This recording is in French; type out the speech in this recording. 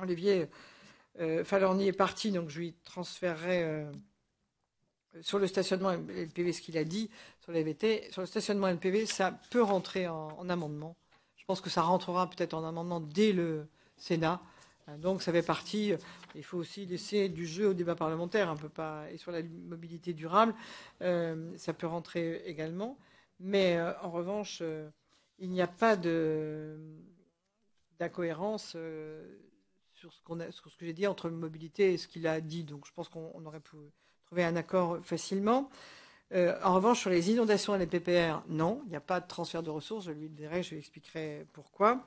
Olivier euh, Falorni est parti, donc je lui transférerai euh, sur le stationnement LPV ce qu'il a dit sur la VT. Sur le stationnement LPV, ça peut rentrer en, amendement. Je pense que ça rentrera peut-être en amendement dès le Sénat. Euh, donc ça fait partie, il faut aussi laisser du jeu au débat parlementaire, un peu pas, et sur la mobilité durable, ça peut rentrer également. Mais en revanche, il n'y a pas d'incohérence sur ce, que j'ai dit entre mobilité et ce qu'il a dit. Donc je pense qu'on aurait pu trouver un accord facilement. Euh, en revanche, sur les inondations et les PPR, non, il n'y a pas de transfert de ressources. Je lui dirai, je lui expliquerai pourquoi.